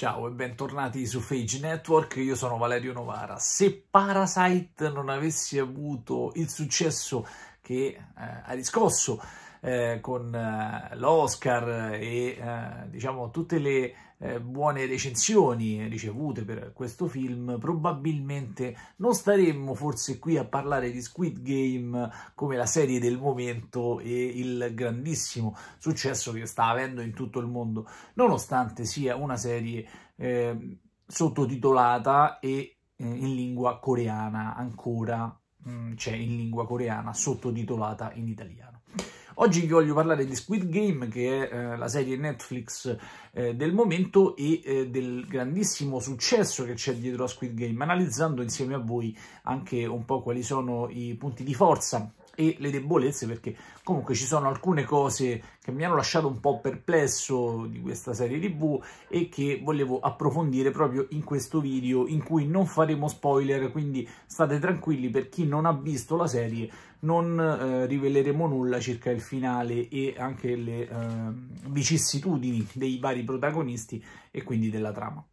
Ciao e bentornati su Fage Network, io sono Valerio Novara. Se Parasite non avesse avuto il successo che eh, ha riscosso eh, con eh, l'Oscar e eh, diciamo tutte le eh, buone recensioni ricevute per questo film, probabilmente non staremmo forse qui a parlare di Squid Game come la serie del momento e il grandissimo successo che sta avendo in tutto il mondo, nonostante sia una serie eh, sottotitolata e eh, in lingua coreana ancora mm, c'è cioè in lingua coreana sottotitolata in italiano. Oggi vi voglio parlare di Squid Game, che è eh, la serie Netflix eh, del momento e eh, del grandissimo successo che c'è dietro a Squid Game, analizzando insieme a voi anche un po' quali sono i punti di forza e le debolezze perché comunque ci sono alcune cose che mi hanno lasciato un po' perplesso di questa serie tv e che volevo approfondire proprio in questo video in cui non faremo spoiler quindi state tranquilli per chi non ha visto la serie non eh, riveleremo nulla circa il finale e anche le eh, vicissitudini dei vari protagonisti e quindi della trama.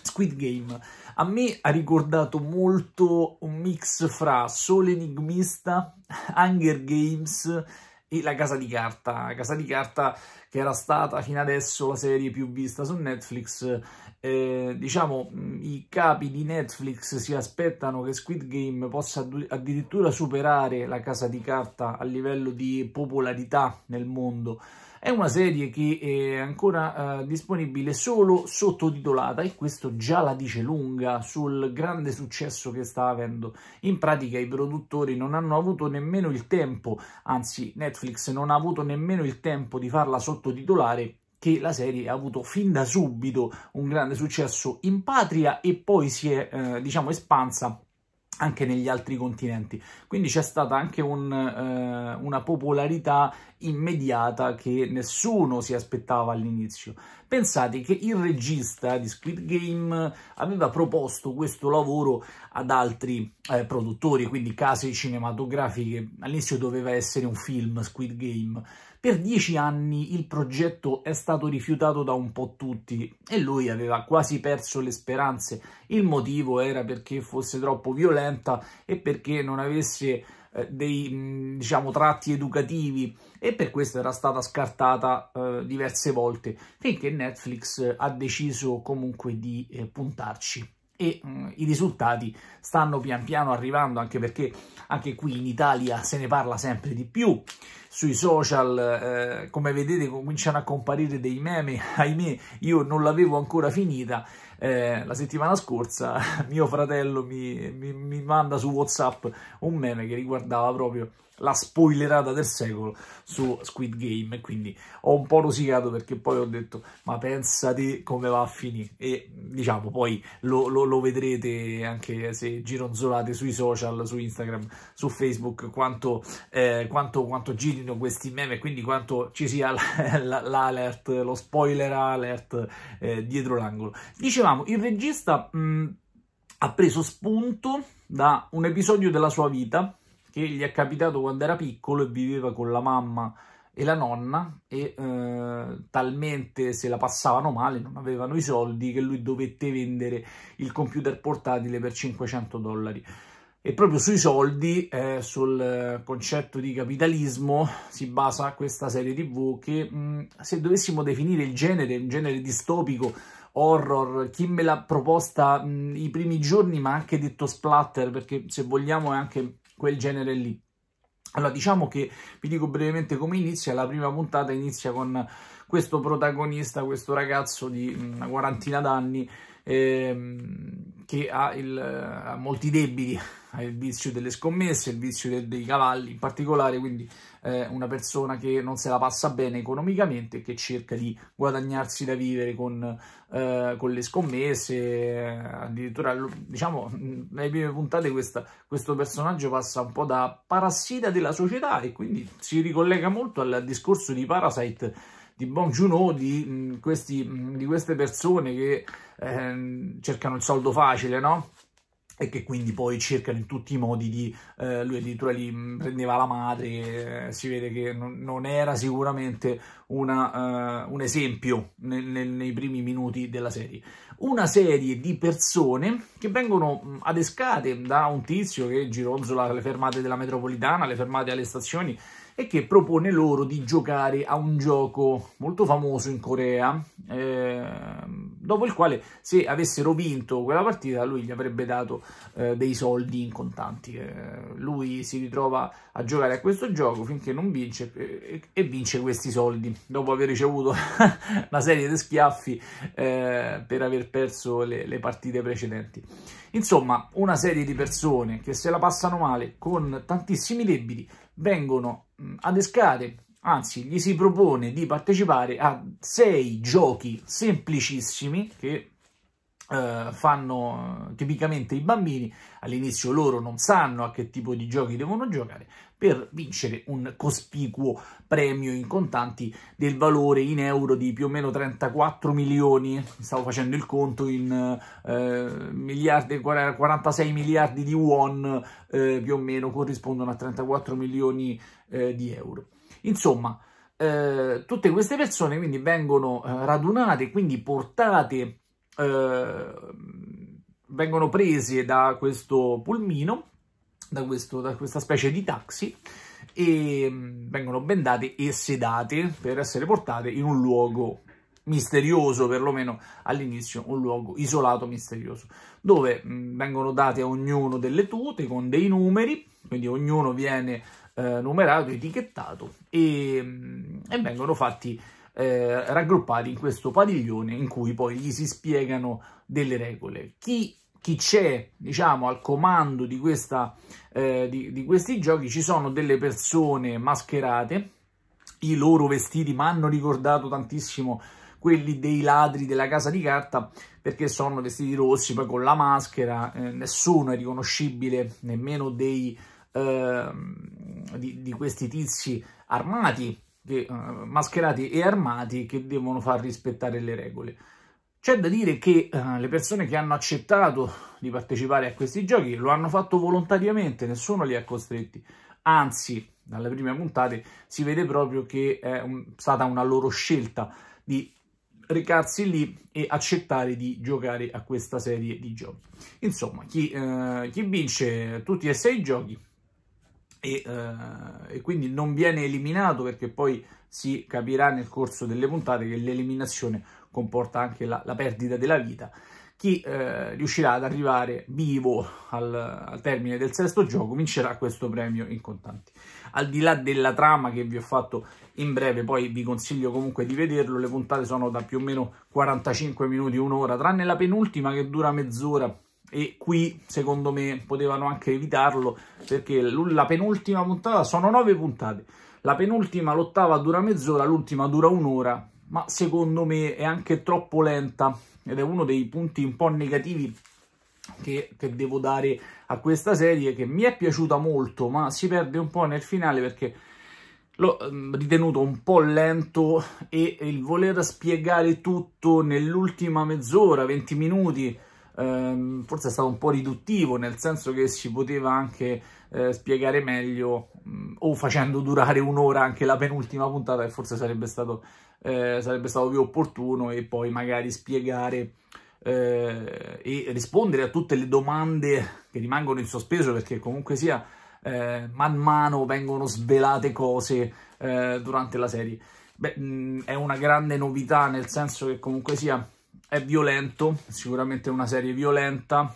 Squid Game a me ha ricordato molto un mix fra Sole Enigmista, Hunger Games e La Casa di Carta. La Casa di Carta che era stata fino adesso la serie più vista su Netflix. Eh, diciamo, mm, i capi di Netflix si aspettano che Squid Game possa addirittura superare La Casa di Carta a livello di popolarità nel mondo è una serie che è ancora eh, disponibile solo sottotitolata e questo già la dice lunga sul grande successo che sta avendo. In pratica i produttori non hanno avuto nemmeno il tempo, anzi Netflix non ha avuto nemmeno il tempo di farla sottotitolare che la serie ha avuto fin da subito un grande successo in patria e poi si è, eh, diciamo, espansa anche negli altri continenti. Quindi c'è stata anche un, eh, una popolarità immediata che nessuno si aspettava all'inizio. Pensate che il regista di Squid Game aveva proposto questo lavoro ad altri eh, produttori, quindi case cinematografiche. All'inizio doveva essere un film Squid Game per dieci anni il progetto è stato rifiutato da un po' tutti e lui aveva quasi perso le speranze. Il motivo era perché fosse troppo violenta e perché non avesse eh, dei mm, diciamo, tratti educativi e per questo era stata scartata eh, diverse volte finché Netflix ha deciso comunque di eh, puntarci e mh, mm, i risultati stanno pian piano arrivando anche perché anche qui in Italia se ne parla sempre di più sui social eh, come vedete cominciano a comparire dei meme ahimè io non l'avevo ancora finita eh, la settimana scorsa mio fratello mi, mi, mi manda su Whatsapp un meme che riguardava proprio la spoilerata del secolo su Squid Game quindi ho un po' rosicato perché poi ho detto ma pensate come va a finire e diciamo poi lo, lo, lo, vedrete anche se gironzolate sui social, su Instagram, su Facebook quanto, eh, quanto, quanto girino questi meme quindi quanto ci sia l'alert, lo spoiler alert eh, dietro l'angolo. Dicevamo diciamo, il regista mh, mm, ha preso spunto da un episodio della sua vita che gli è capitato quando era piccolo e viveva con la mamma e la nonna e eh, talmente se la passavano male, non avevano i soldi, che lui dovette vendere il computer portatile per 500 dollari. E proprio sui soldi, eh, sul concetto di capitalismo, si basa questa serie tv che mh, mm, se dovessimo definire il genere, un genere distopico, horror, chi me l'ha proposta mh, i primi giorni, ma anche detto splatter, perché se vogliamo è anche quel genere lì. Allora, diciamo che vi dico brevemente come inizia. La prima puntata inizia con questo protagonista, questo ragazzo di una quarantina d'anni ehm, che ha, il, ha, molti debiti, ha il vizio delle scommesse, il vizio de dei cavalli in particolare, quindi eh, una persona che non se la passa bene economicamente e che cerca di guadagnarsi da vivere con, eh, con le scommesse, eh, addirittura diciamo nelle prime puntate questa, questo personaggio passa un po' da parassita della società e quindi si ricollega molto al discorso di Parasite di Bong Joon-ho, di, mm, mm, di, queste persone che eh, cercano il soldo facile, no? e che quindi poi cercano in tutti i modi di... Eh, lui addirittura li mm, prendeva la madre, eh, si vede che non, non era sicuramente una, uh, un esempio nel, nel, nei primi minuti della serie. Una serie di persone che vengono adescate da un tizio che gironzola le fermate della metropolitana, le fermate alle stazioni, e che propone loro di giocare a un gioco molto famoso in Corea, eh, dopo il quale se avessero vinto quella partita lui gli avrebbe dato eh, dei soldi in contanti. Eh, lui si ritrova a giocare a questo gioco finché non vince eh, e, e vince questi soldi, dopo aver ricevuto una serie di schiaffi eh, per aver perso le, le partite precedenti. Insomma, una serie di persone che se la passano male con tantissimi debiti vengono Mm, adescate, anzi gli si propone di partecipare a sei giochi semplicissimi che Uh, fanno eh, tipicamente i bambini, all'inizio loro non sanno a che tipo di giochi devono giocare, per vincere un cospicuo premio in contanti del valore in euro di più o meno 34 milioni, stavo facendo il conto in uh, miliardi, 46 miliardi di won, più o meno corrispondono a 34 milioni di euro. Insomma, tutte queste persone quindi vengono radunate, quindi portate eh, vengono prese da questo pulmino, da, questo, da questa specie di taxi, e mm, vengono bendate e sedate per essere portate in un luogo misterioso, perlomeno all'inizio un luogo isolato misterioso, dove mm, vengono date a ognuno delle tute con dei numeri, quindi ognuno viene eh, numerato, etichettato e, mm, e vengono fatti eh, raggruppati in questo padiglione in cui poi gli si spiegano delle regole. Chi chi c'è diciamo al comando di, questa, eh, di, di, questi giochi ci sono delle persone mascherate i loro vestiti mi hanno ricordato tantissimo quelli dei ladri della casa di carta perché sono vestiti rossi poi con la maschera eh, nessuno è riconoscibile nemmeno dei, eh, di, di questi tizi armati de, uh, eh, mascherati e armati che devono far rispettare le regole. C'è da dire che uh, le persone che hanno accettato di partecipare a questi giochi lo hanno fatto volontariamente, nessuno li ha costretti. Anzi, dalle prime puntate si vede proprio che è un, stata una loro scelta di recarsi lì e accettare di giocare a questa serie di giochi. Insomma, chi, eh, chi vince tutti e sei i giochi e, eh, e quindi non viene eliminato perché poi si capirà nel corso delle puntate che l'eliminazione comporta anche la, la, perdita della vita. Chi eh, riuscirà ad arrivare vivo al, al, termine del sesto gioco vincerà questo premio in contanti. Al di là della trama che vi ho fatto in breve, poi vi consiglio comunque di vederlo, le puntate sono da più o meno 45 minuti, un'ora, tranne la penultima che dura mezz'ora e qui secondo me potevano anche evitarlo perché la penultima puntata sono nove puntate la penultima l'ottava dura mezz'ora l'ultima dura un'ora ma secondo me è anche troppo lenta ed è uno dei punti un po' negativi che, che devo dare a questa serie che mi è piaciuta molto ma si perde un po' nel finale perché l'ho ritenuto un po' lento e il voler spiegare tutto nell'ultima mezz'ora, 20 minuti ehm, forse è stato un po' riduttivo, nel senso che si poteva anche eh, spiegare meglio mh, mm, o facendo durare un'ora anche la penultima puntata, che forse sarebbe stato, eh, sarebbe stato più opportuno, e poi magari spiegare eh, e rispondere a tutte le domande che rimangono in sospeso, perché comunque sia... Eh, man mano vengono svelate cose eh, durante la serie. Beh, mh, mm, è una grande novità, nel senso che comunque sia è violento, sicuramente una serie violenta,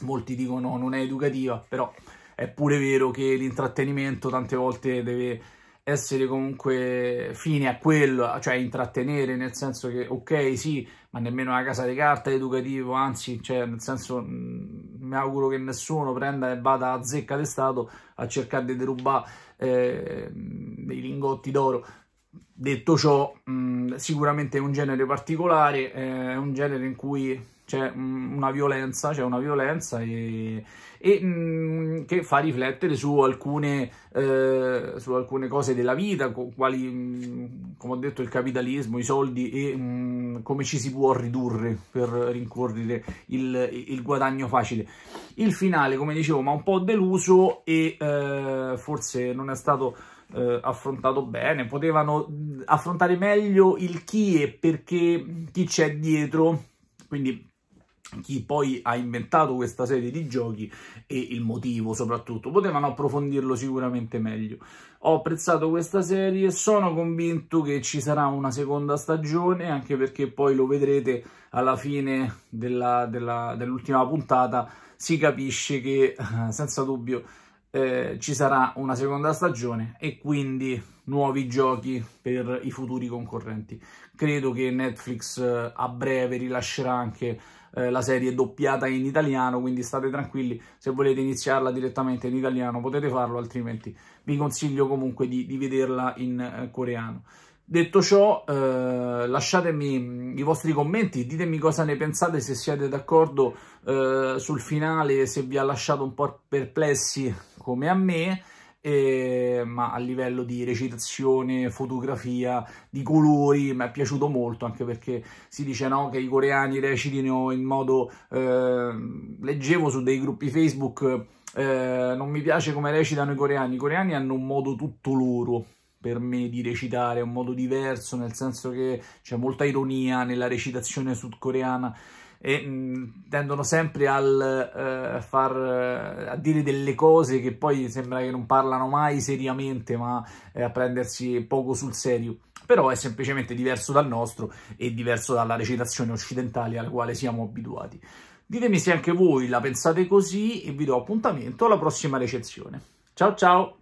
molti dicono non è educativa, però è pure vero che l'intrattenimento tante volte deve essere comunque fine a quello, cioè intrattenere, nel senso che ok sì, ma nemmeno una casa di carta è educativo, anzi, cioè, nel senso mm, mi auguro che nessuno prenda e vada a zecca d'estato a cercare di derubare eh, dei lingotti d'oro. Detto ciò, mh, mm, Ehm, sicuramente è un genere particolare, eh, è un genere in cui c'è mm, una violenza, c'è una violenza e, e mh, mm, che fa riflettere su alcune, eh, su alcune, cose della vita, quali, mh, mm, come ho detto, il capitalismo, i soldi e mh, come ci si può ridurre per rincorrere il, il, guadagno facile. Il finale, come dicevo, mi ha un po' deluso e eh, forse non è stato eh, affrontato bene, potevano mm, affrontare meglio il chi e perché chi c'è dietro, quindi chi poi ha inventato questa serie di giochi e il motivo soprattutto, potevano approfondirlo sicuramente meglio. Ho apprezzato questa serie, sono convinto che ci sarà una seconda stagione, anche perché poi lo vedrete alla fine dell'ultima dell puntata, si capisce che eh, senza dubbio eh, ci sarà una seconda stagione e quindi nuovi giochi per i futuri concorrenti. Credo che Netflix eh, a breve rilascerà anche eh, la serie doppiata in italiano, quindi state tranquilli, se volete iniziarla direttamente in italiano potete farlo, altrimenti vi consiglio comunque di, di vederla in eh, coreano. Detto ciò, eh, lasciatemi mm, i vostri commenti, ditemi cosa ne pensate, se siete d'accordo eh, sul finale, se vi ha lasciato un po' perplessi come a me, eh, ma a livello di recitazione, fotografia, di colori, mi è piaciuto molto, anche perché si dice no, che i coreani recitino in modo... Ehm, leggevo su dei gruppi Facebook... Eh, non mi piace come recitano i coreani, i coreani hanno un modo tutto loro, per me di recitare, è un modo diverso, nel senso che c'è molta ironia nella recitazione sudcoreana e mh, tendono sempre al, eh, far, eh, a dire delle cose che poi sembra che non parlano mai seriamente, ma eh, a prendersi poco sul serio. Però è semplicemente diverso dal nostro e diverso dalla recitazione occidentale alla quale siamo abituati. Ditemi se anche voi la pensate così e vi do appuntamento alla prossima recensione. Ciao ciao!